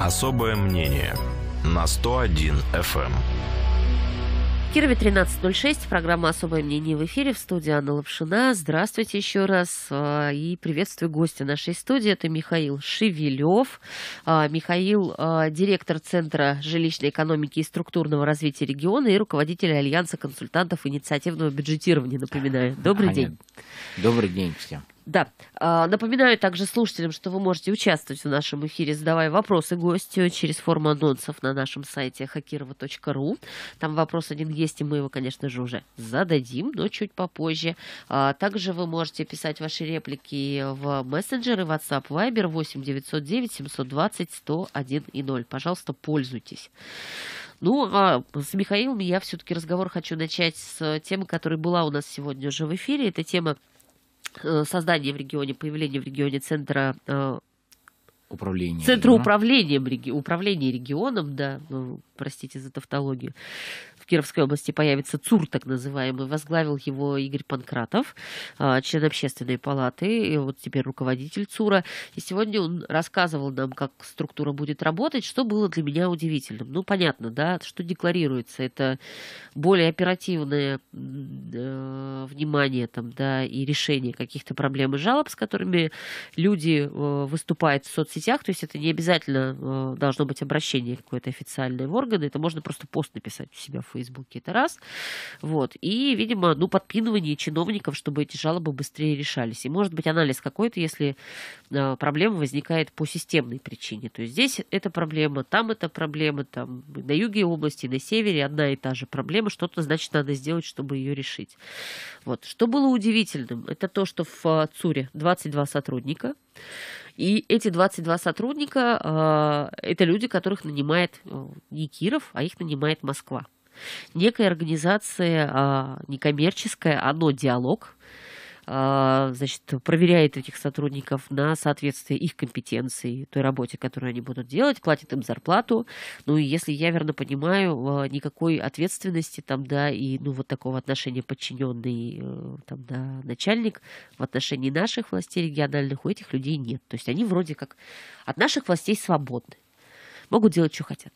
Особое мнение на 101 FM. Эм. Кирове 13.06, программа «Особое мнение» в эфире, в студии Анна Лапшина. Здравствуйте еще раз а, и приветствую гостя нашей студии. Это Михаил Шевелев. А, Михаил а, – директор Центра жилищной экономики и структурного развития региона и руководитель Альянса консультантов инициативного бюджетирования, напоминаю. Добрый Аня, день. Добрый день всем. Да. А, напоминаю также слушателям, что вы можете участвовать в нашем эфире, задавая вопросы гостю через форму анонсов на нашем сайте хакирова.ру. Там вопрос один есть, и мы его, конечно же, уже зададим, но чуть попозже. А, также вы можете писать ваши реплики в мессенджеры WhatsApp Viber 8 909 720 101 и 0. Пожалуйста, пользуйтесь. Ну, а с Михаилом я все-таки разговор хочу начать с темы, которая была у нас сегодня уже в эфире. Это тема Э, создание в регионе, появление в регионе центра э, управления. Центра да? управления, управления регионом, да, ну, простите за тавтологию. Кировской области появится ЦУР, так называемый. Возглавил его Игорь Панкратов, а, член общественной палаты, и вот теперь руководитель ЦУРа. И сегодня он рассказывал нам, как структура будет работать, что было для меня удивительным. Ну, понятно, да, что декларируется. Это более оперативное э, внимание там, да, и решение каких-то проблем и жалоб, с которыми люди э, выступают в соцсетях. То есть это не обязательно э, должно быть обращение какое-то официальное в органы. Это можно просто пост написать у себя в Фейсбуке Фейсбуке, это раз. Вот. И, видимо, ну, подпинывание чиновников, чтобы эти жалобы быстрее решались. И, может быть, анализ какой-то, если а, проблема возникает по системной причине. То есть здесь эта проблема, там эта проблема, там на юге области, на севере одна и та же проблема, что-то, значит, надо сделать, чтобы ее решить. Вот. Что было удивительным, это то, что в а, ЦУРе 22 сотрудника, и эти 22 сотрудника а, это люди, которых нанимает не Киров, а их нанимает Москва некая организация некоммерческая, некоммерческой, оно диалог, а, значит, проверяет этих сотрудников на соответствие их компетенции той работе, которую они будут делать, платит им зарплату. Ну и если я верно понимаю, а, никакой ответственности там, да, и ну вот такого отношения подчиненный э, там, да, начальник в отношении наших властей региональных у этих людей нет. То есть они вроде как от наших властей свободны, могут делать, что хотят.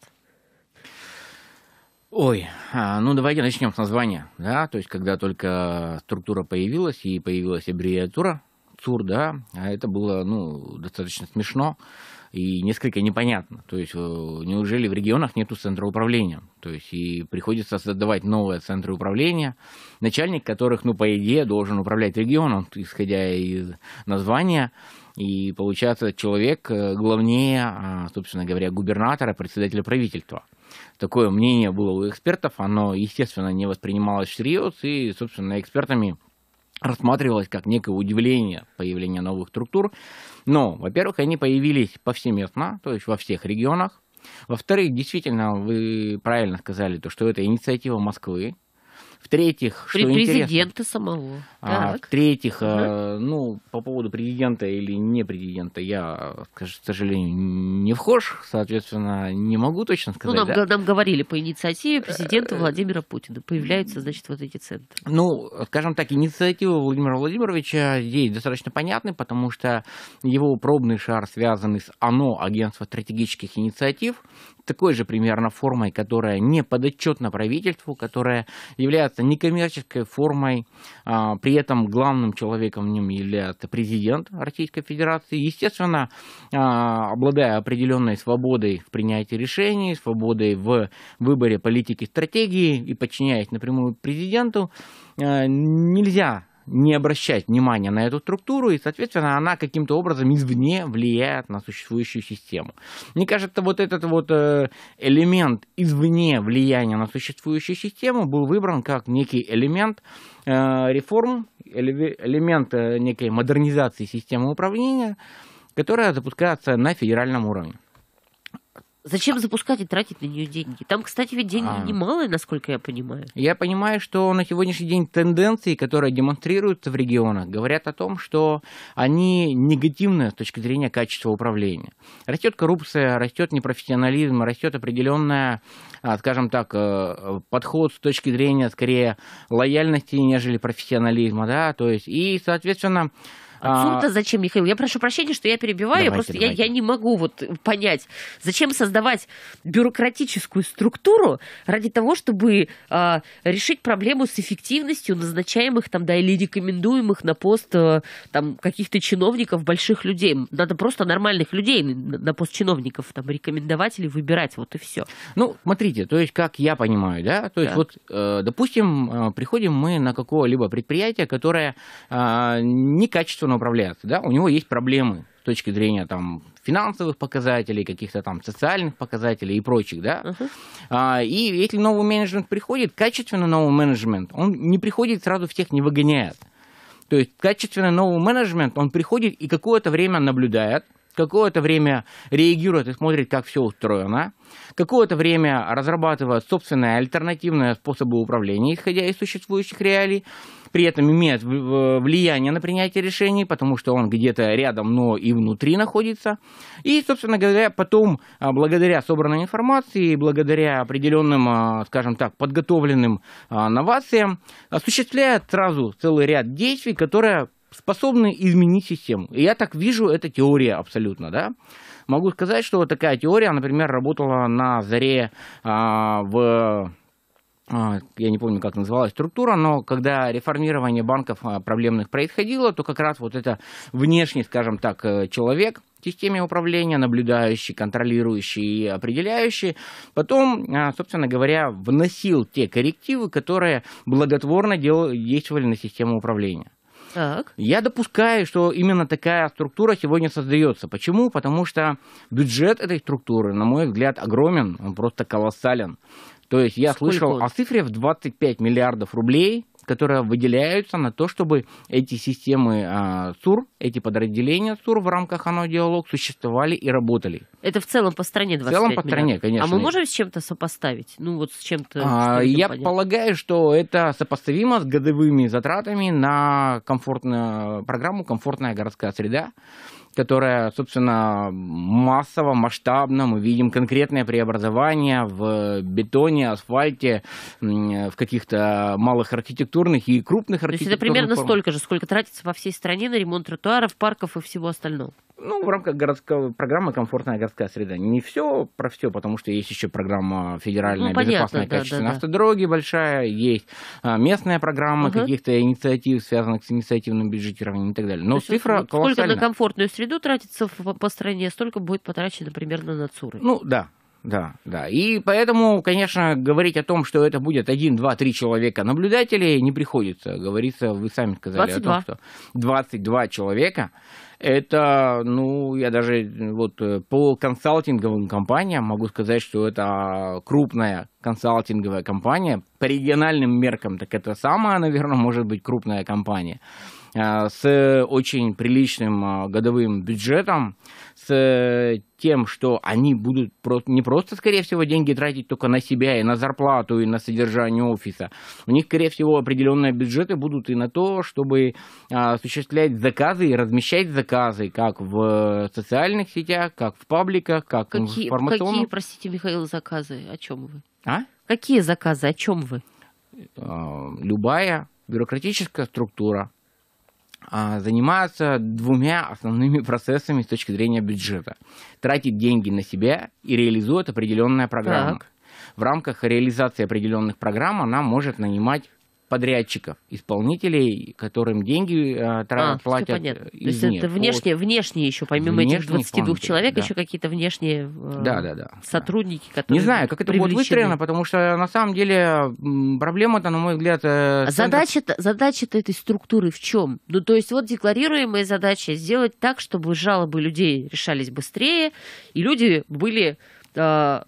Ой, а, ну давайте начнем с названия, да, то есть когда только структура появилась и появилась аббревиатура ЦУР, да, а это было, ну, достаточно смешно и несколько непонятно, то есть э, неужели в регионах нету центра управления, то есть и приходится создавать новые центры управления, начальник которых, ну, по идее, должен управлять регионом, исходя из названия, и получается человек э, главнее, а, собственно говоря, губернатора, председателя правительства – такое мнение было у экспертов, оно, естественно, не воспринималось всерьез, и, собственно, экспертами рассматривалось как некое удивление появления новых структур. Но, во-первых, они появились повсеместно, то есть во всех регионах. Во-вторых, действительно, вы правильно сказали, то, что это инициатива Москвы, в-третьих, что президента интересно, самого. А, в-третьих, угу. э, ну, по поводу президента или не президента, я, к сожалению, не вхож, соответственно, не могу точно ну, сказать. Ну, нам, да? нам говорили по инициативе э, президента э, Владимира Путина. Появляются, значит, вот эти центры. Ну, скажем так, инициатива Владимира Владимировича здесь достаточно понятны, потому что его пробный шар связан с ОНО, агентство стратегических инициатив, такой же примерно формой, которая не подотчетна правительству, которая является некоммерческой формой, а, при этом главным человеком в нем является президент Российской Федерации. Естественно, а, обладая определенной свободой в принятии решений, свободой в выборе политики стратегии и подчиняясь напрямую президенту, а, нельзя не обращать внимания на эту структуру, и, соответственно, она каким-то образом извне влияет на существующую систему. Мне кажется, вот этот вот э, элемент извне влияния на существующую систему был выбран как некий элемент э, реформ, элемент э, некой модернизации системы управления, которая запускается на федеральном уровне. Зачем запускать и тратить на нее деньги? Там, кстати, ведь деньги а... немалые, насколько я понимаю. Я понимаю, что на сегодняшний день тенденции, которые демонстрируются в регионах, говорят о том, что они негативны с точки зрения качества управления. Растет коррупция, растет непрофессионализм, растет определенная, а, скажем так, э, подход с точки зрения скорее лояльности, нежели профессионализма, да, то есть и, соответственно, Отсюда а... зачем, Михаил? Я прошу прощения, что я перебиваю. Давайте, просто давайте. Я, я не могу вот понять, зачем создавать бюрократическую структуру ради того, чтобы а, решить проблему с эффективностью назначаемых там, да, или рекомендуемых на пост э, там каких-то чиновников, больших людей. Надо просто нормальных людей на пост чиновников там рекомендовать или выбирать, вот и все. Ну, смотрите, то есть, как я понимаю, да, то есть, да. вот, э, допустим, э, приходим мы на какое-либо предприятие, которое а, некачественно управляется, да, у него есть проблемы с точки зрения там финансовых показателей, каких-то там социальных показателей и прочих, да. Uh-huh. А, и если новый менеджмент приходит, качественно новый менеджмент, он не приходит сразу всех не выгоняет. То есть качественно новый менеджмент, он приходит и какое-то время наблюдает, какое-то время реагирует и смотрит, как все устроено, какое-то время разрабатывает собственные альтернативные способы управления, исходя из существующих реалий, при этом имеет влияние на принятие решений, потому что он где-то рядом, но и внутри находится. И, собственно говоря, потом, а, благодаря собранной информации, благодаря определенным, а, скажем так, подготовленным а, новациям, осуществляет сразу целый ряд действий, которые способны изменить систему. И я так вижу, это теория абсолютно, да. Могу сказать, что такая теория, например, работала на заре а, в а, я не помню, как называлась структура, но когда реформирование банков а, проблемных происходило, то как раз вот это внешний, скажем так, э, человек в системе управления, наблюдающий, контролирующий и определяющий, потом, а, собственно говоря, вносил те коррективы, которые благотворно действовали на систему управления. Так. Я допускаю, что именно такая структура сегодня создается. Почему? Потому что бюджет этой структуры, на мой взгляд, огромен, он просто колоссален. То есть я Сколько? слышал о цифре в 25 миллиардов рублей, которые выделяются на то, чтобы эти системы а, СУР, эти подразделения СУР в рамках «Оно диалог» существовали и работали. Это в целом по стране 25 В целом по миллиардов. стране, конечно. А мы можем с чем-то сопоставить? Ну вот с чем-то... А, я понятно. полагаю, что это сопоставимо с годовыми затратами на комфортную программу «Комфортная городская среда» которая, собственно, массово, масштабно, мы видим конкретное преобразование в бетоне, асфальте, в каких-то малых архитектурных и крупных архитектурных То есть это примерно форм. столько же, сколько тратится во всей стране на ремонт тротуаров, парков и всего остального. Ну, в рамках городского программы «Комфортная городская среда». Не все про все, потому что есть еще программа федеральная ну, понятно, безопасная да, качественная да, да. автодороги большая, есть а, местная программа угу. каких-то инициатив, связанных с инициативным бюджетированием и так далее. Но То цифра колоссальная. Сколько на комфортную среду тратится по стране, столько будет потрачено примерно на ЦУРы. Ну, да, да, да. И поэтому, конечно, говорить о том, что это будет один, два, три человека наблюдателей, не приходится. Говорится, вы сами сказали 22. о том, что 22 человека это, ну, я даже вот э, по консалтинговым компаниям могу сказать, что это крупная консалтинговая компания. По региональным меркам, так это самая, наверное, может быть крупная компания. Э, с очень приличным э, годовым бюджетом, с тем, что они будут не просто, скорее всего, деньги тратить только на себя и на зарплату, и на содержание офиса. У них, скорее всего, определенные бюджеты будут и на то, чтобы э, осуществлять заказы и размещать заказы, как в социальных сетях, как в пабликах, как в информационных. Какие, простите, Михаил, заказы? О чем вы? А? Какие заказы? О чем вы? Любая бюрократическая структура, а, занимается двумя основными процессами с точки зрения бюджета. Тратит деньги на себя и реализует определенная программа. Так. В рамках реализации определенных программ она может нанимать подрядчиков, исполнителей, которым деньги э, а, а, платят. Понятно. То есть это внешние, вот. внешне еще, помимо внешние этих 22 фонды, человек, да. еще какие-то внешние э, да, да, да, сотрудники, да. которые. Не знаю, как это привлечены. будет выстроено, потому что на самом деле проблема-то, на мой взгляд, э, а задача-то, задача-то этой структуры в чем? Ну, то есть, вот декларируемая задача сделать так, чтобы жалобы людей решались быстрее, и люди были э,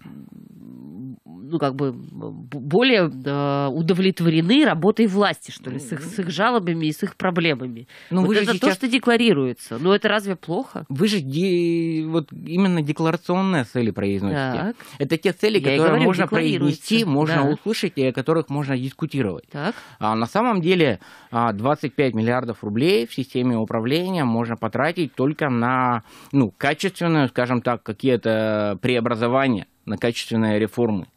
ну, как бы более э, удовлетворены работой власти, что ли, с их, с их жалобами и с их проблемами. Но ну, вот вы это сейчас... то, что декларируется. Но это разве плохо? Вы же де... вот именно декларационные цели произносите. Так. Это те цели, которые говорю, можно произнести, можно да. услышать и о которых можно дискутировать. Так. А на самом деле 25 а, миллиардов рублей в системе управления можно потратить только на ну, качественную, скажем так, какие-то преобразования на качественные реформы.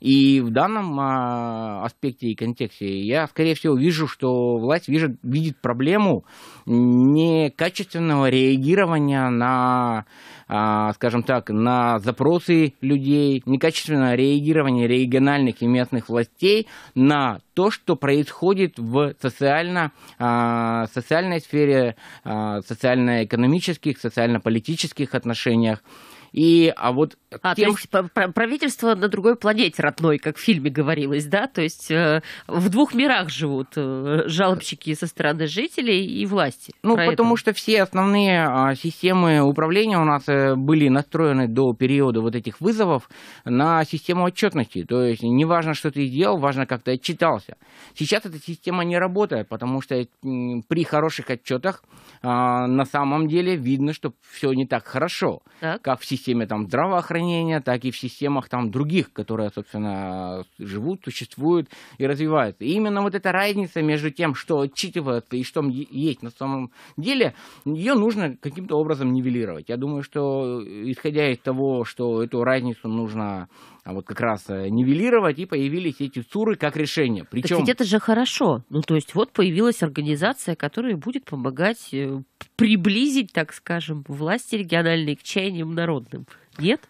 И в данном а, аспекте и контексте я, скорее всего, вижу, что власть вижу, видит проблему некачественного реагирования на, а, скажем так, на запросы людей, некачественного реагирования региональных и местных властей на то, что происходит в социально, а, социальной сфере, а, социально-экономических, социально-политических отношениях. И, а вот а, тем... то есть правительство на другой планете родной, как в фильме говорилось, да? То есть э, в двух мирах живут э, жалобщики со стороны жителей и власти. Ну, Про потому это. что все основные а, системы управления у нас э, были настроены до периода вот этих вызовов на систему отчетности. То есть не важно, что ты делал, важно, как ты отчитался. Сейчас эта система не работает, потому что при хороших отчетах э, на самом деле видно, что все не так хорошо, так. как в системе системе там, здравоохранения, так и в системах там, других, которые, собственно, живут, существуют и развиваются. И именно вот эта разница между тем, что отчитывается и что есть на самом деле, ее нужно каким-то образом нивелировать. Я думаю, что э, исходя из того, что эту разницу нужно а вот как раз э, нивелировать, и появились эти ЦУРы как решение. Причем... Так ведь это же хорошо. Ну, то есть вот появилась организация, которая будет помогать э, приблизить, так скажем, власти региональные к чаяниям народным. Нет?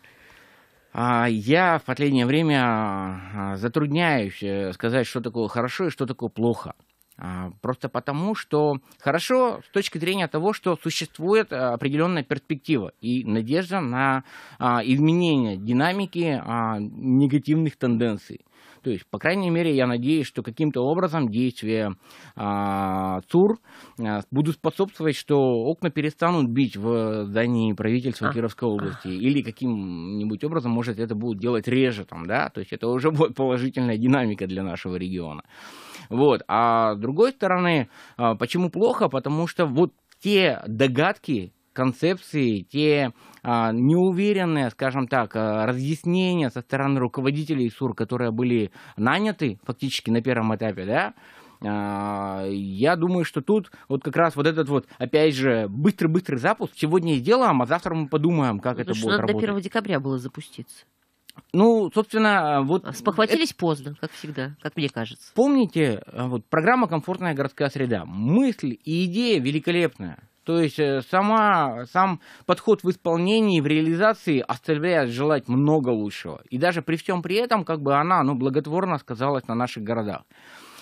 А я в последнее время а, затрудняюсь э, сказать, что такое хорошо и что такое плохо. А, просто потому, что хорошо с точки зрения того, что существует а, определенная перспектива и надежда на а, изменение динамики негативных тенденций. То есть, по крайней мере, я надеюсь, что каким-то образом действия а, ЦУР а, будут способствовать, что окна перестанут бить в здании правительства Кировской области, или каким-нибудь образом, может, это будут делать реже там, да, то есть это уже будет положительная динамика для нашего региона. Вот. А с другой стороны, а, почему плохо? Потому что вот те догадки, концепции, те а, неуверенные, скажем так, а, разъяснения со стороны руководителей СУР, которые были наняты фактически на первом этапе, да, а, я думаю, что тут вот как раз вот этот вот, опять же, быстрый-быстрый запуск. Сегодня сделаем, а завтра мы подумаем, как ну, это будет работать. До 1 декабря было запуститься. Ну, собственно, вот... Э, спохватились это... поздно, как всегда, как мне кажется. Помните, э, вот программа «Комфортная городская среда». Мысль и идея великолепная. То есть э, сама, сам подход в исполнении, в реализации оставляет желать много лучшего. И даже при всем при этом, как бы она ну, благотворно сказалась на наших городах.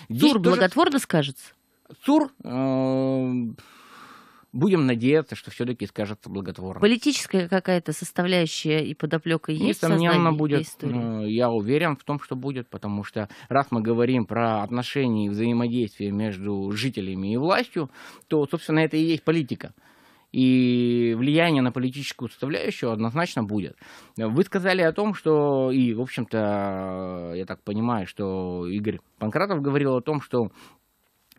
Здесь Тур тоже... благотворно скажется? Тур... Э будем надеяться, что все-таки скажется благотворно. Политическая какая-то составляющая и подоплека есть Несомненно, в будет. Ну, я уверен в том, что будет, потому что раз мы говорим про отношения и взаимодействие между жителями и властью, то, собственно, это и есть политика и влияние на политическую составляющую однозначно будет. Вы сказали о том, что, и, в общем-то, я так понимаю, что Игорь Панкратов говорил о том, что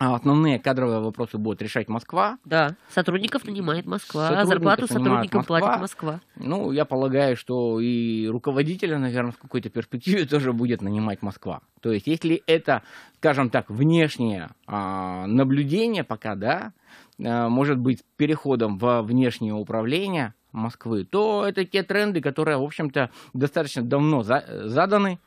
а основные кадровые вопросы будет решать Москва. Да, сотрудников нанимает Москва, сотрудников зарплату сотрудникам Москва. платит Москва. Ну, я полагаю, что и руководителя, наверное, в какой-то перспективе тоже будет нанимать Москва. То есть, если это, скажем так, внешнее а, наблюдение пока, да, а, может быть, переходом во внешнее управление Москвы, то это те тренды, которые, в общем-то, достаточно давно за- заданы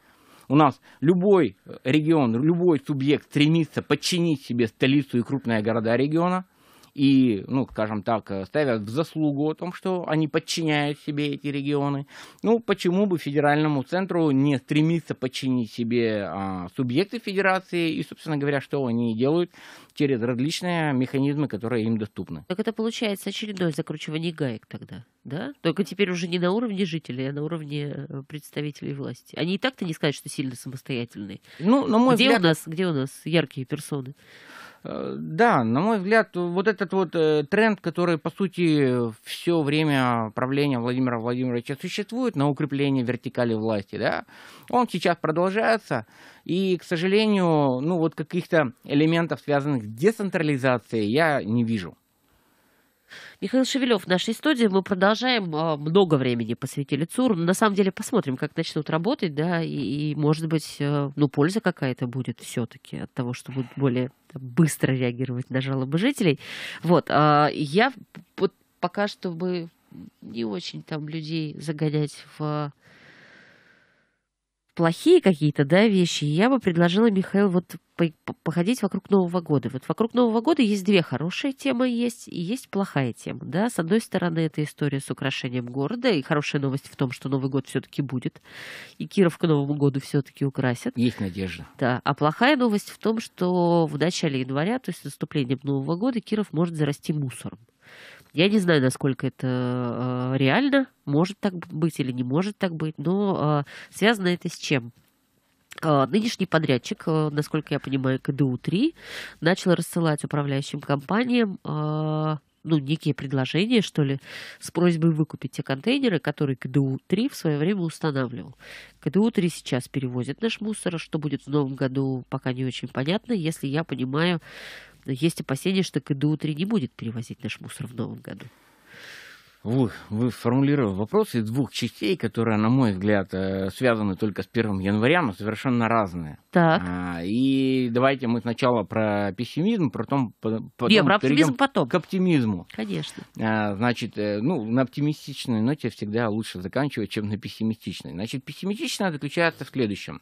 у нас любой э, регион, любой субъект стремится подчинить себе столицу и крупные города региона – и, ну, скажем так, э, ставят в заслугу о том, что они подчиняют себе эти регионы. Ну, почему бы федеральному центру не стремиться подчинить себе а, субъекты федерации и, собственно говоря, что они делают через различные механизмы, которые им доступны. Так это получается очередное закручивание гаек тогда, да? Только теперь уже не на уровне жителей, а на уровне э, представителей власти. Они и так-то не сказать, что сильно самостоятельные. Ну, на мой где взгляд... у нас, где у нас яркие персоны? Э, да, на мой взгляд, вот этот вот э, тренд, который, по сути, все время правления Владимира Владимировича существует на укрепление вертикали власти, да, он сейчас продолжается, и, к сожалению, ну вот каких-то элементов, связанных с децентрализацией, я не вижу. Михаил Шевелев в нашей студии. Мы продолжаем. А, много времени посвятили ЦУР. На самом деле посмотрим, как начнут работать, да, и, и может быть, э, ну, польза какая-то будет все-таки от того, что будут более быстро реагировать на жалобы жителей. Вот. А, я вот пока что бы не очень там людей загонять в плохие какие-то, да, вещи, я бы предложила, Михаил, вот походить вокруг Нового года. Вот вокруг Нового года есть две хорошие темы, есть и есть плохая тема, да. С одной стороны, это история с украшением города, и хорошая новость в том, что Новый год все-таки будет, и Киров к Новому году все-таки украсят. Есть надежда. Да, а плохая новость в том, что в начале января, то есть с наступлением Нового года, Киров может зарасти мусором. Я не знаю, насколько это э, реально, может так быть или не может так быть, но э, связано это с чем? Э, нынешний подрядчик, э, насколько я понимаю, КДУ-3, начал рассылать управляющим компаниям э, ну, некие предложения, что ли, с просьбой выкупить те контейнеры, которые КДУ-3 в свое время устанавливал. КДУ-3 сейчас перевозит наш мусор, что будет в новом году, пока не очень понятно. Если я понимаю, но есть опасения, что КНДУ-3 не будет перевозить наш мусор в новом году вы формулировали вопрос из двух частей, которые, на мой взгляд, э, связаны только с 1 января, но совершенно разные. Так. А, и давайте мы сначала про пессимизм, потом, потом Я про оптимизм потом. к оптимизму. Конечно. А, значит, э, ну, на оптимистичной ноте всегда лучше заканчивать, чем на пессимистичной. Значит, пессимистичная заключается в следующем.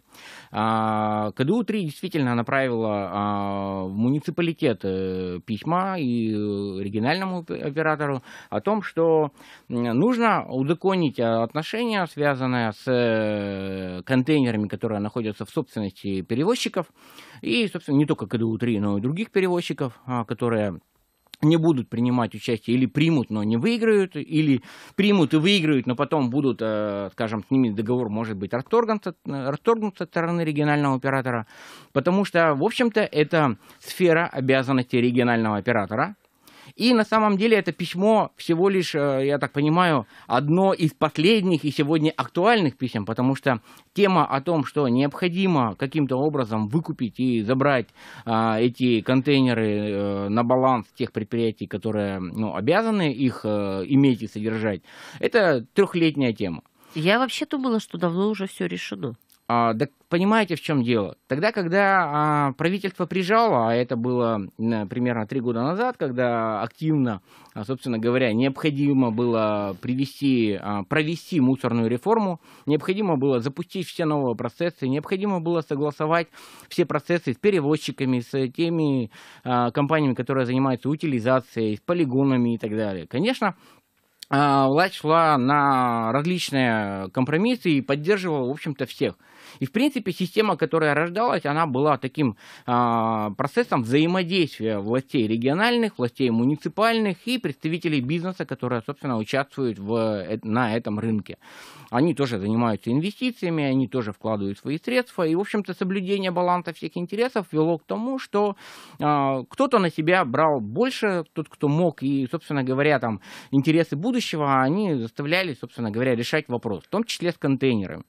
А, КДУ-3 действительно направила а, в муниципалитет э, письма и региональному оператору о том, что нужно узаконить э, отношения, связанные с э, контейнерами, которые находятся в собственности перевозчиков, и, собственно, не только КДУ-3, но и других перевозчиков, а, которые не будут принимать участие или примут, но не выиграют, или примут и выиграют, но потом будут, э, скажем, с ними договор может быть расторгнут, расторгнут стороны регионального оператора, потому что, в общем-то, это сфера обязанности регионального оператора, и на самом деле это письмо всего лишь, э, я так понимаю, одно из последних и сегодня актуальных писем, потому что тема о том, что необходимо каким-то образом выкупить и забрать а, эти контейнеры а, на баланс тех предприятий, которые ну, обязаны их а, иметь и содержать, это трехлетняя тема. Я вообще думала, что давно уже все решено. А, понимаете, в чем дело? Тогда, когда а, правительство прижало, а это было примерно три года назад, когда активно, а, собственно говоря, необходимо было привести, а, провести мусорную реформу, необходимо было запустить все новые процессы, необходимо было согласовать все процессы с перевозчиками, с теми компаниями, которые занимаются утилизацией, с полигонами и так далее. Конечно, власть шла на различные компромиссы и поддерживала, в общем-то, всех – и, в принципе, система, которая рождалась, она была таким а, процессом взаимодействия властей региональных, властей муниципальных и представителей бизнеса, которые, собственно, участвуют в, э, на этом рынке. Они тоже занимаются инвестициями, они тоже вкладывают свои средства. И, в общем-то, соблюдение баланса всех интересов вело к тому, что а, кто-то на себя брал больше, тот, кто мог, и, собственно говоря, там интересы будущего, они заставляли, собственно говоря, решать вопрос, в том числе с контейнерами.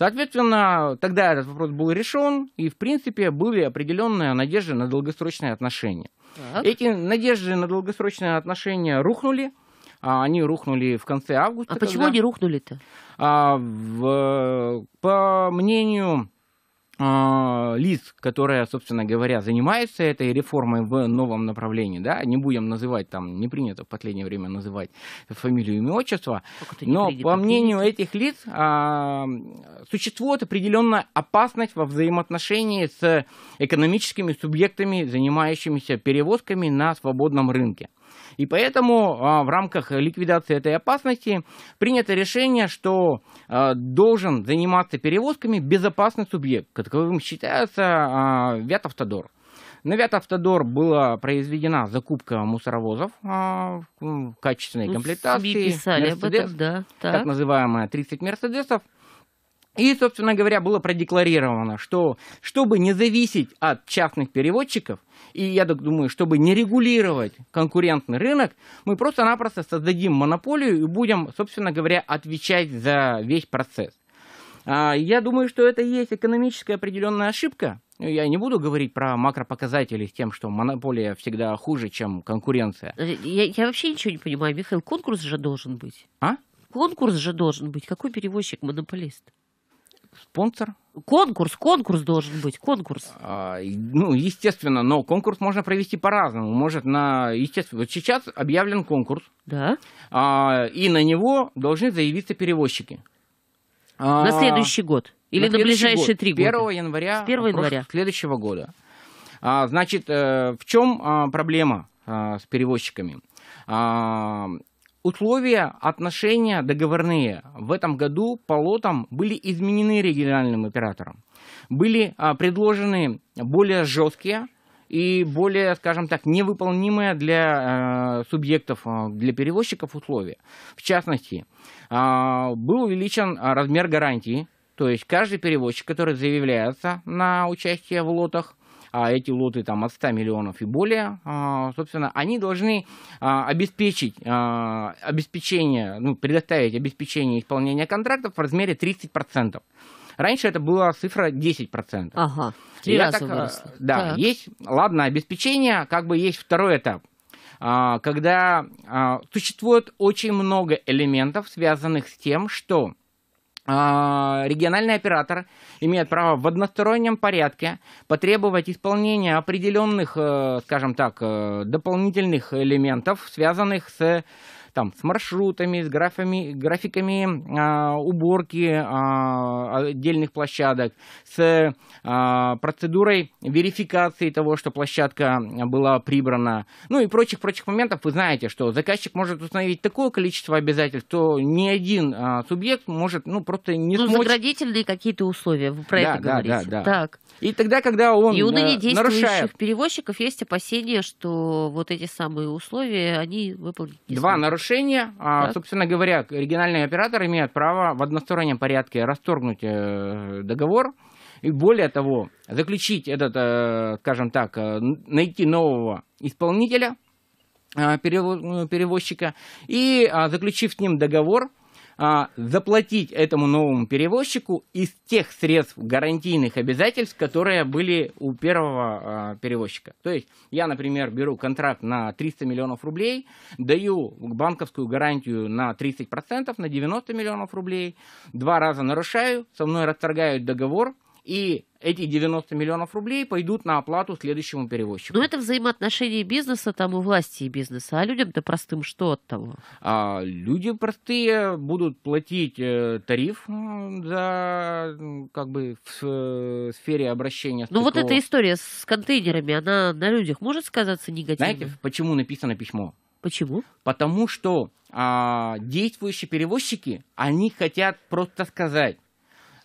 Соответственно, тогда этот вопрос был решен, и, в принципе, были определенные надежды на долгосрочные отношения. Так. Эти надежды на долгосрочные отношения рухнули, а, они рухнули в конце августа. А когда... почему они рухнули-то? А, в, по мнению а, лиц, которые, собственно говоря, занимаются этой реформой в новом направлении, да, не будем называть там, не принято в последнее время называть фамилию, имя, отчество, но по мнению этих лиц а, существует определенная опасность во взаимоотношении с экономическими субъектами, занимающимися перевозками на свободном рынке. И поэтому а, в рамках ликвидации этой опасности принято решение, что а, должен заниматься перевозками безопасный субъект. Таковым считается а, Вятавтодор. На Вятавтодор была произведена закупка мусоровозов а, в качественной ну, комплектации. Себе писали Mercedes, об этом, да. Так, так называемая 30 мерседесов. И, собственно говоря, было продекларировано, что чтобы не зависеть от частных переводчиков, и я так думаю, чтобы не регулировать конкурентный рынок, мы просто-напросто создадим монополию и будем, собственно говоря, отвечать за весь процесс. А, я думаю, что это и есть экономическая определенная ошибка. Я не буду говорить про макропоказатели с тем, что монополия всегда хуже, чем конкуренция. Э, я, я вообще ничего не понимаю. Михаил, конкурс же должен быть. А? Конкурс же должен быть. Какой перевозчик монополист? спонсор. Конкурс, конкурс должен быть, конкурс. А, ну, естественно, но конкурс можно провести по-разному. Может, на, естественно, вот сейчас объявлен конкурс. Да. А, и на него должны заявиться перевозчики. А, на следующий год или на, на ближайшие три года? 1 января, 1 января. следующего года. А, значит, э, в чем а, проблема а, с перевозчиками? А, Условия, отношения договорные в этом году по лотам были изменены региональным оператором. Были а, предложены более жесткие и более, скажем так, невыполнимые для а, субъектов, а, для перевозчиков условия. В частности, был увеличен размер гарантии, то есть каждый перевозчик, который заявляется на участие в лотах, а эти лоты там от 100 миллионов и более, а, собственно, они должны а, обеспечить а, обеспечение, ну, предоставить обеспечение исполнения контрактов в размере 30%. Раньше это была цифра 10%. Ага, три Я раза так, э, Да, так. есть, ладно, обеспечение, как бы есть второй этап когда существует очень много элементов, связанных с тем, что а, региональный оператор имеет право в одностороннем порядке потребовать исполнения определенных, э, скажем так, э, дополнительных элементов, связанных с там, с маршрутами, с графами, графиками а, уборки а, отдельных площадок, с а, процедурой верификации того, что площадка была прибрана, ну и прочих-прочих моментов. Вы знаете, что заказчик может установить такое количество обязательств, что ни один а, субъект может, ну, просто не ну, смочь... заградительные какие-то условия, вы про да, это да, говорите. Да, да. Так. И тогда, когда он И у э, ныне действующих нарушает... перевозчиков есть опасения, что вот эти самые условия, они выполнить Два нарушения нарушение. А, так. Собственно говоря, региональный оператор имеет право в одностороннем порядке расторгнуть э, договор. И более того, заключить этот, э, скажем так, э, найти нового исполнителя, ну, перевозчика, и а, заключив с ним договор, а, заплатить этому новому перевозчику из тех средств гарантийных обязательств, которые были у первого а, перевозчика. То есть я, например, беру контракт на 300 миллионов рублей, даю банковскую гарантию на 30%, на 90 миллионов рублей, два раза нарушаю, со мной расторгают договор, и эти 90 миллионов рублей пойдут на оплату следующему перевозчику. Но ну, это взаимоотношения бизнеса там и власти и бизнеса. А людям-то простым что от того? А, люди простые будут платить э, тариф за как бы в э, сфере обращения. Ну вот эта история с контейнерами, она на людях может сказаться негативно? Знаете, почему написано письмо? Почему? Потому что а, действующие перевозчики, они хотят просто сказать,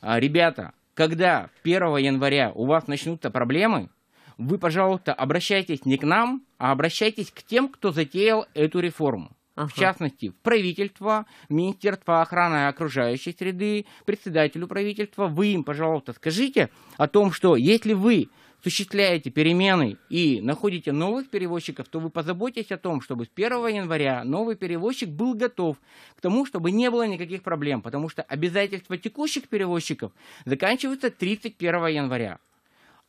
«А, ребята, когда 1 января у вас начнутся проблемы, вы, пожалуйста, обращайтесь не к нам, а обращайтесь к тем, кто затеял эту реформу. Ага. В частности, в правительство, Министерство охраны окружающей среды, председателю правительства, вы им, пожалуйста, скажите о том, что если вы осуществляете перемены и находите новых перевозчиков, то вы позаботитесь о том, чтобы с 1 января новый перевозчик был готов к тому, чтобы не было никаких проблем, потому что обязательства текущих перевозчиков заканчиваются 31 января.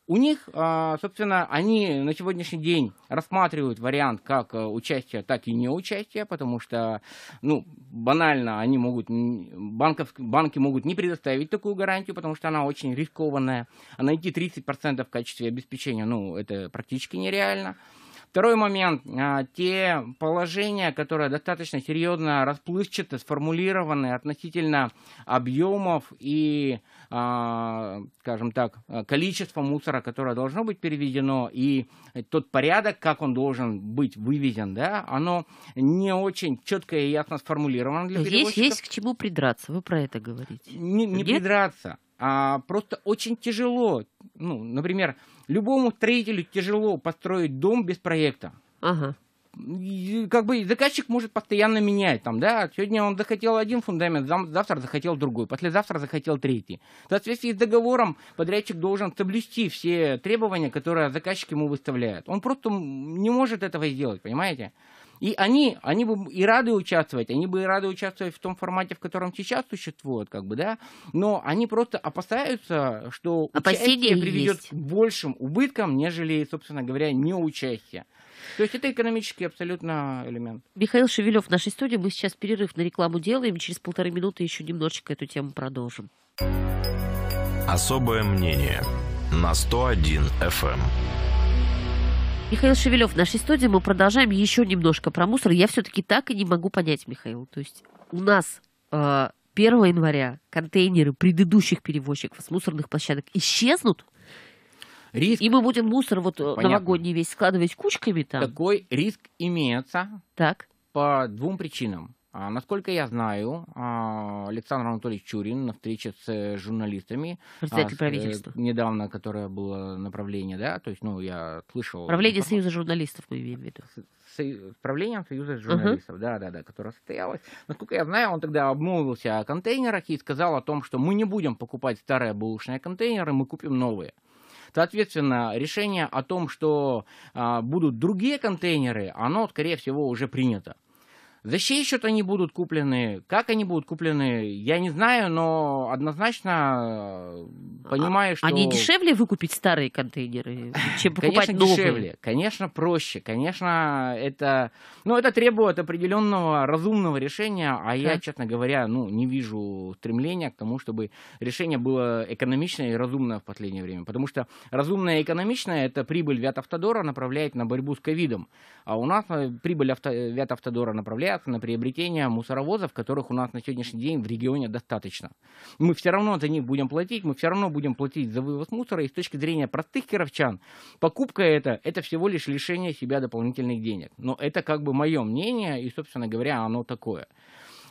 У них, а, собственно, они на сегодняшний день рассматривают вариант как э, участия, так и неучастия, потому что, ну, банально, они могут, банков, банки могут не предоставить такую гарантию, потому что она очень рискованная. А найти 30% в качестве обеспечения, ну, это практически нереально. Второй момент. А, те положения, которые достаточно серьезно расплывчато сформулированы относительно объемов и, а, скажем так, количества мусора, которое должно быть переведено, и тот порядок, как он должен быть вывезен, да, оно не очень четко и ясно сформулировано для перевозчиков. Здесь есть к чему придраться, вы про это говорите. Не, не придраться, а просто очень тяжело. Ну, например, Любому строителю тяжело построить дом без проекта. Ага как бы заказчик может постоянно менять, там, да, сегодня он захотел один фундамент, завтра захотел другой, послезавтра захотел третий. В соответствии с договором подрядчик должен соблюсти все требования, которые заказчик ему выставляет. Он просто не может этого сделать, понимаете? И они, они бы и рады участвовать, они бы и рады участвовать в том формате, в котором сейчас существуют, как бы, да, но они просто опасаются, что Опасения участие приведет есть. к большим убыткам, нежели, собственно говоря, неучастие. То есть это экономический абсолютно элемент. Михаил Шевелев в нашей студии. Мы сейчас перерыв на рекламу делаем. Через полторы минуты еще немножечко эту тему продолжим. Особое мнение на 101 FM. Эм. Михаил Шевелев в нашей студии. Мы продолжаем еще немножко про мусор. Я все-таки так и не могу понять, Михаил. То есть у нас э, 1 января контейнеры предыдущих перевозчиков с мусорных площадок исчезнут, Риск... И мы будем мусор вот э, Понятно. новогодний весь складывать кучками там? Такой риск имеется. Так. По двум причинам. А, насколько я знаю, а, Александр Анатольевич Чурин на встрече с э, журналистами... А, Председатель а, правительства. Недавно, которое было направление, да, то есть, ну, я слышал... Правление информацию. Союза журналистов, мы имеем в виду. С, правлением Союза журналистов, да-да-да, uh которое состоялось. Насколько я знаю, он тогда обмолвился о контейнерах и сказал о том, что мы не будем покупать старые бушные контейнеры, мы купим новые. Соответственно, решение о том, что а, будут другие контейнеры, оно, скорее всего, уже принято. За чей счет они будут куплены, как они будут куплены, я не знаю, но однозначно э, понимаю, а, а что... Они дешевле выкупить старые контейнеры, чем покупать конечно, новые? Конечно, дешевле, конечно, проще, конечно, это... Ну, это требует определенного разумного решения, а да. я, честно говоря, ну, не вижу стремления к тому, чтобы решение было экономичное и разумное в последнее время, потому что разумное и экономичное – это прибыль Вятавтодора направляет на борьбу с ковидом, а у нас э, прибыль авто... Вятавтодора направляет сертификатов на приобретение мусоровозов, которых у нас на сегодняшний день в регионе достаточно. Мы все равно за них будем платить, мы все равно будем платить за вывоз мусора, и с точки зрения простых кировчан, покупка это, это всего лишь лишение себя дополнительных денег. Но это как бы мое мнение, и, собственно говоря, оно такое.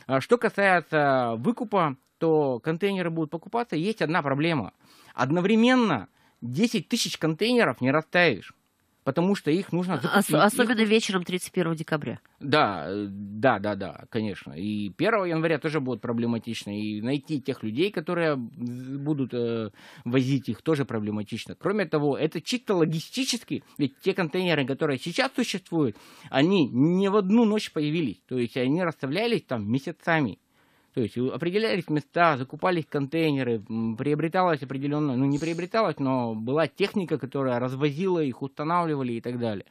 А что касается выкупа, то контейнеры будут покупаться. Есть одна проблема. Одновременно 10 тысяч контейнеров не расставишь потому что их нужно... Ос- особенно их... вечером 31 декабря. Да, да, да, да, конечно. И 1 января тоже будет проблематично. И найти тех людей, которые будут э, возить их, тоже проблематично. Кроме того, это чисто логистически, ведь те контейнеры, которые сейчас существуют, они не в одну ночь появились. То есть они расставлялись там месяцами. То есть определялись места, закупались контейнеры, приобреталась определенная, ну не приобреталась, но была техника, которая развозила их, устанавливали и так далее.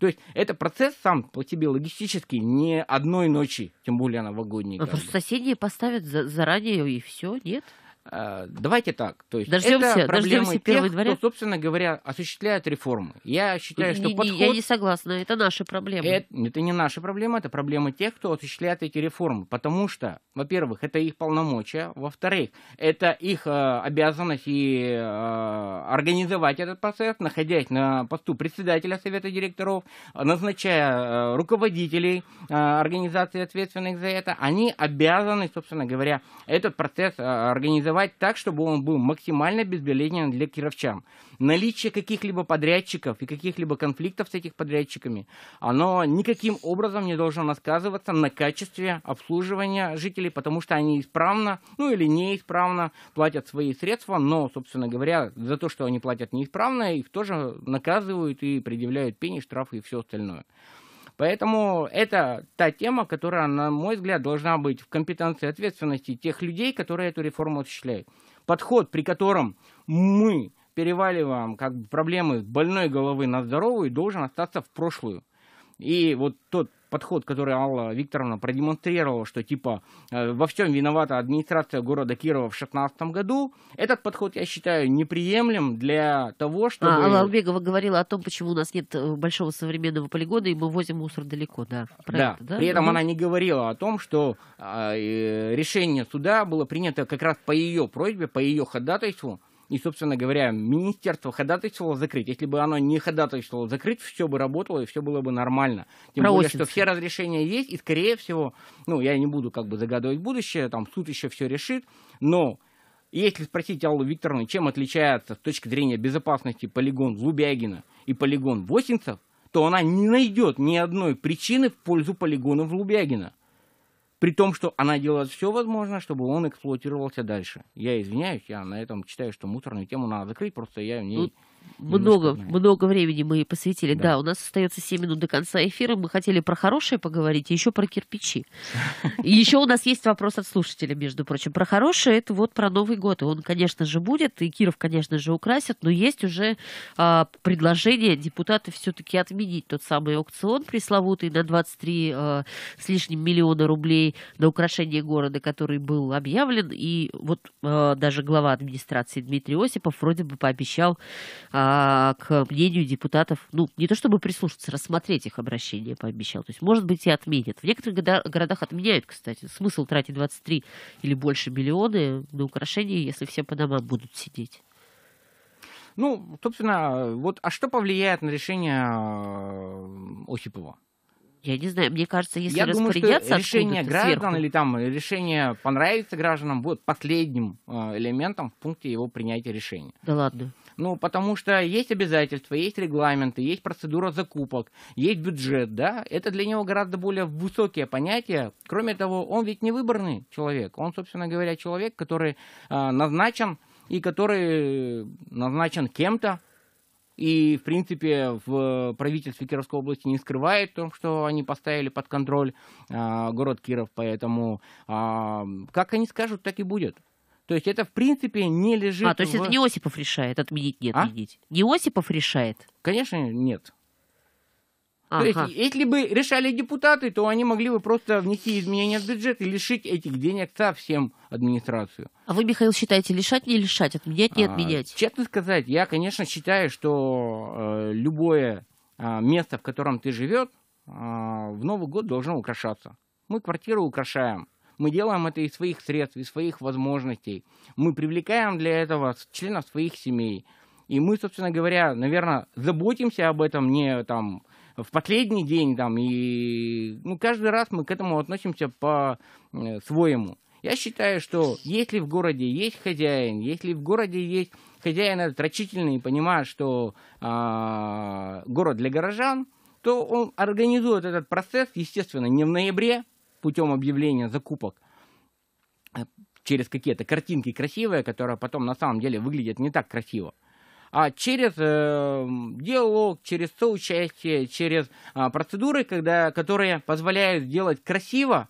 То есть это процесс сам по себе логистически не одной ночи, тем более новогодний. А просто бы. соседи поставят заранее и все, нет? Э, давайте так. То есть дождемся, это проблемы дождемся тех, кто, собственно говоря, осуществляет реформы. Я считаю, что не, подход... Я не согласна, это наши проблемы. Это, это не наши проблемы, это проблемы тех, кто осуществляет эти реформы. Потому что, во-первых, это их полномочия, во-вторых, это их э, обязанность и э, организовать этот процесс, находясь на посту председателя Совета директоров, назначая э, руководителей э, организации, ответственных за это, они обязаны, собственно говоря, этот процесс э, организовать организовать так, чтобы он был максимально безбилетен для кировчан. Наличие каких-либо подрядчиков и каких-либо конфликтов с этих подрядчиками, оно никаким образом не должно сказываться на качестве обслуживания жителей, потому что они исправно, ну или неисправно платят свои средства, но, собственно говоря, за то, что они платят неисправно, их тоже наказывают и предъявляют пени, штрафы и все остальное. Поэтому это та тема, которая, на мой взгляд, должна быть в компетенции ответственности тех людей, которые эту реформу осуществляют. Подход, при котором мы переваливаем как бы, проблемы больной головы на здоровую, должен остаться в прошлую. И вот тот подход, который Алла Викторовна продемонстрировала, что типа э, во всем виновата администрация города Кирова в 2016 году, этот подход, я считаю, неприемлем для того, а, чтобы... А, Алла Убегова говорила о том, почему у нас нет э, большого современного полигона, и мы возим мусор далеко, да. Про да. Это, да, при этом угу. она не говорила о том, что а, э, решение суда было принято как раз по ее просьбе, по ее ходатайству, и, собственно говоря, министерство ходатайствовало закрыть. Если бы оно не ходатайствовало закрыть, все бы работало и все было бы нормально. Тем более, что все разрешения есть, и, скорее всего, ну, я не буду как бы загадывать будущее, там суд еще все решит, но если спросить Аллу Викторовну, чем отличается с точки зрения безопасности полигон Лубягина и полигон Восинцев, то она не найдет ни одной причины в пользу полигонов Лубягина. При том, что она делает все возможное, чтобы он эксплуатировался дальше. Я извиняюсь, я на этом считаю, что мусорную тему надо закрыть, просто я в ней... Тут много, много времени мы посвятили. Да. да, у нас остается 7 минут до конца эфира. Мы хотели про хорошее поговорить, и еще про кирпичи. и Еще у нас есть вопрос от слушателя, между прочим. Про хорошее это вот про Новый год. И он, конечно же, будет, и Киров, конечно же, украсит, но есть уже а, предложение депутаты все-таки отменить тот самый аукцион пресловутый на 23 а, с лишним миллиона рублей на украшение города, который был объявлен. И вот а, даже глава администрации Дмитрий Осипов вроде бы пообещал а, к мнению депутатов, ну, не то чтобы прислушаться, рассмотреть их обращение, пообещал. То есть, может быть, и отменят. В некоторых городах отменяют, кстати. Смысл тратить 23 или больше миллионы на украшения, если все по домам будут сидеть. Ну, собственно, вот, а что повлияет на решение э, Осипова? Я не знаю, мне кажется, если Я думаю, что решение граждан сверху... или там э, решение понравится гражданам будет последним э, элементом в пункте его принятия решения. Да ладно. Ну, потому что есть обязательства, есть регламенты, есть процедура закупок, есть бюджет, да, это для него гораздо более высокие понятия. Кроме того, он ведь не выборный человек, он, собственно говоря, человек, который э, назначен и который э, назначен кем-то, и, в принципе, в правительстве Кировской области не скрывает то, что они поставили под контроль э, город Киров. Поэтому э, как они скажут, так и будет. То есть это, в принципе, не лежит... А, то есть в... это не Осипов решает, отменить, не отменить. А? Не Осипов решает? Конечно, нет. Ага. То есть, если бы решали депутаты, то они могли бы просто внести изменения в бюджет и лишить этих денег совсем администрацию. А вы, Михаил, считаете, лишать, не лишать, отменять, не а, отменять? честно сказать, я, конечно, считаю, что э, любое э, место, в котором ты живешь, э, а, в Новый год должно украшаться. Мы квартиру украшаем мы делаем это из своих средств, из своих возможностей. Мы привлекаем для этого членов своих семей. И мы, собственно говоря, наверное, заботимся об этом не там в последний день там и ну, каждый раз мы к этому относимся по э, своему. Я считаю, что если в городе есть хозяин, если в городе есть хозяин этот рачительный и понимает, что э, город для горожан, то он организует этот процесс, естественно, не в ноябре, путем объявления закупок э, через какие-то картинки красивые, которые потом на самом деле выглядят не так красиво, а через э, диалог, через соучастие, через э, процедуры, когда, которые позволяют сделать красиво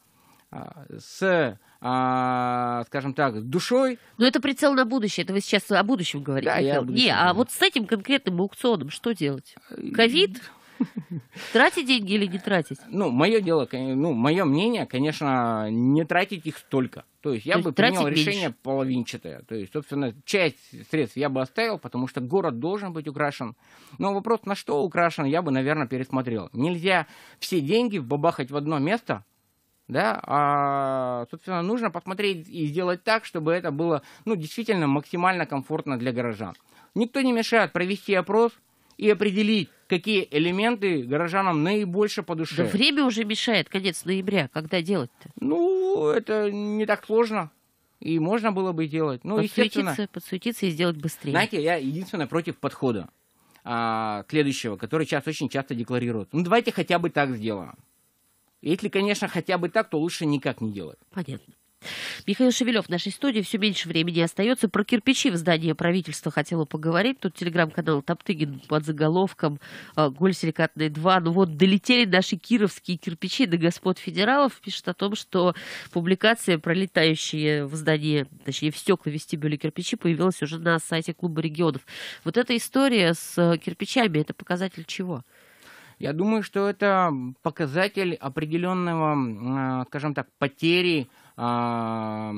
э, с а, скажем так, с душой. Но это прицел на будущее. Это вы сейчас о будущем говорите. Да, я о будущем, Не, а вот с этим конкретным аукционом что делать? Э, Ковид? Тратить деньги или не тратить? Ну, мое дело, ну, мое мнение, конечно, не тратить их столько. То есть я То бы есть принял решение меньше. половинчатое. То есть, собственно, часть средств я бы оставил, потому что город должен быть украшен. Но вопрос, на что украшен, я бы, наверное, пересмотрел. Нельзя все деньги бабахать в одно место, да, а, собственно, нужно посмотреть и сделать так, чтобы это было, ну, действительно максимально комфортно для горожан. Никто не мешает провести опрос, и определить, какие элементы горожанам наибольше по душе. Да время уже мешает, конец ноября, когда делать-то? Ну, это не так сложно. И можно было бы делать. Ну, подсуетиться, естественно, подсуетиться и сделать быстрее. Знаете, я единственное против подхода а, следующего, который часто, очень часто декларируют. Ну, давайте хотя бы так сделаем. Если, конечно, хотя бы так, то лучше никак не делать. Понятно. Михаил Шевелев в нашей студии. Все меньше времени остается. Про кирпичи в здании правительства хотела поговорить. Тут телеграм-канал Топтыгин под заголовком а, «Голь силикатный 2». Ну вот, долетели наши кировские кирпичи до господ федералов. Пишет о том, что публикация про летающие в здании, точнее, в стекла вестибюля кирпичи появилась уже на сайте Клуба регионов. Вот эта история с э, кирпичами, это показатель чего? Я думаю, что это показатель определенного, а, скажем так, потери а,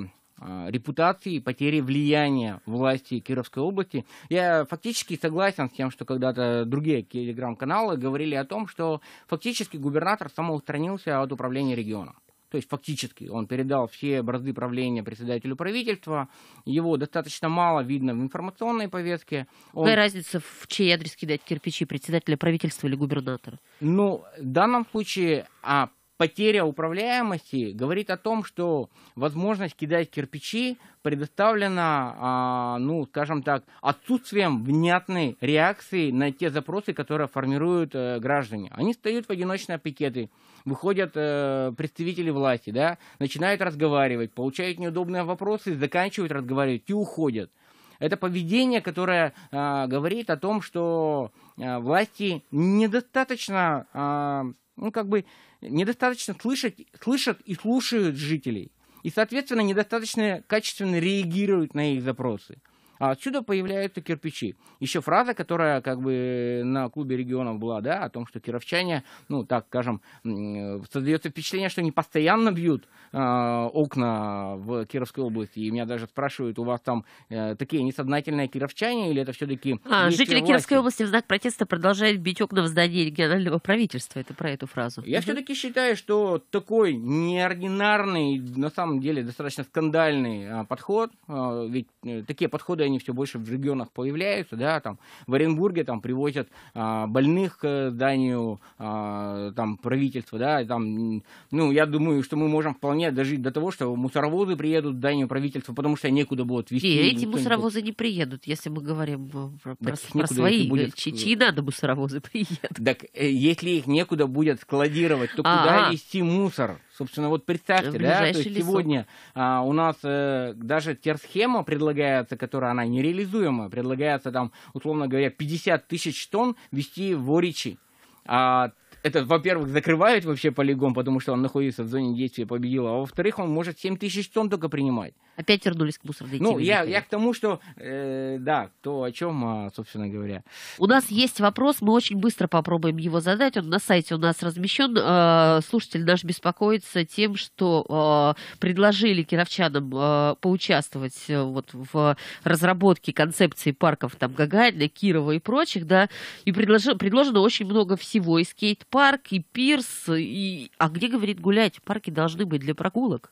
репутации, потери влияния власти Кировской области. Я фактически согласен с тем, что когда-то другие телеграм-каналы говорили о том, что фактически губернатор самоустранился от управления регионом. То есть фактически он передал все бразды правления председателю правительства. Его достаточно мало видно в информационной повестке. Он... Какая разница, в чей адрес кидать кирпичи, председателя правительства или губернатора? Ну, в данном случае а потеря управляемости говорит о том, что возможность кидать кирпичи предоставлена, а, ну, скажем так, отсутствием внятной реакции на те запросы, которые формируют э, граждане. Они встают в одиночные пикеты, выходят э, представители власти, да, начинают разговаривать, получают неудобные вопросы, заканчивают разговаривать и уходят. Это поведение, которое а, говорит о том, что а, власти недостаточно, ну как бы недостаточно слышать, слышат и слушают жителей, и, соответственно, недостаточно качественно реагируют на их запросы. А отсюда появляются кирпичи. Еще фраза, которая как бы на клубе регионов была, да, о том, что кировчане, ну, так скажем, создается впечатление, что они постоянно бьют э, окна в Кировской области. И меня даже спрашивают, у вас там э, такие несознательные кировчане или это все-таки... А, жители власти? Кировской области в знак протеста продолжают бить окна в здании регионального правительства. Это про эту фразу. Я угу. все-таки считаю, что такой неординарный, на самом деле достаточно скандальный э, подход, э, ведь э, такие подходы они все больше в регионах появляются, да, там в Оренбурге там привозят а, больных к зданию а, там правительства, да, там, ну, я думаю, что мы можем вполне дожить до того, что мусоровозы приедут к зданию правительства, потому что некуда будет везти. И эти мусоровозы не приедут, если мы говорим про, про, про свои, будет... чьи надо мусоровозы приедут. Так, э, если их некуда будет складировать, то а -а -а. куда везти мусор? Собственно, вот представьте, да, то есть сегодня а, у нас э, даже терсхема предлагается, которая она нереализуема, предлагается там, условно говоря, 50 тысяч тонн вести в Оричи. А это, во-первых, закрывает вообще полигон, потому что он находится в зоне действия победила, а во-вторых, он может 7 тысяч тонн только принимать. Опять а вернулись к мусорной Ну, я, я к тому, что, э, да, то, о чем, а, собственно говоря. У нас есть вопрос, мы очень быстро попробуем его задать. Он на сайте у нас размещен. Э, слушатель наш беспокоится тем, что э, предложили кировчанам э, поучаствовать э, вот в разработке концепции парков там Гагарина, Кирова и прочих, да, и предложи, предложено очень много всего, из кейт парк, и пирс, и... А где, говорит, гулять? Парки должны быть для прогулок.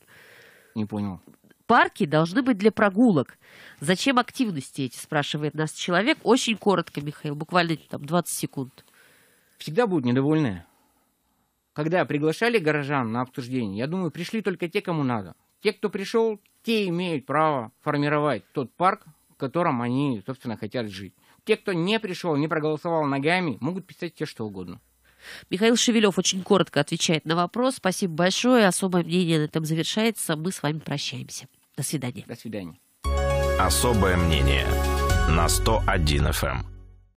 Не понял. Парки должны быть для прогулок. Зачем активности эти, спрашивает нас человек. Очень коротко, Михаил, буквально там 20 секунд. Всегда будут недовольные. Когда приглашали горожан на обсуждение, я думаю, пришли только те, кому надо. Те, кто пришел, те имеют право формировать тот парк, в котором они, собственно, хотят жить. Те, кто не пришел, не проголосовал ногами, могут писать все, что угодно. Михаил Шевелев очень коротко отвечает на вопрос. Спасибо большое. Особое мнение на этом завершается. Мы с вами прощаемся. До свидания. До свидания. Особое мнение на 101 FM.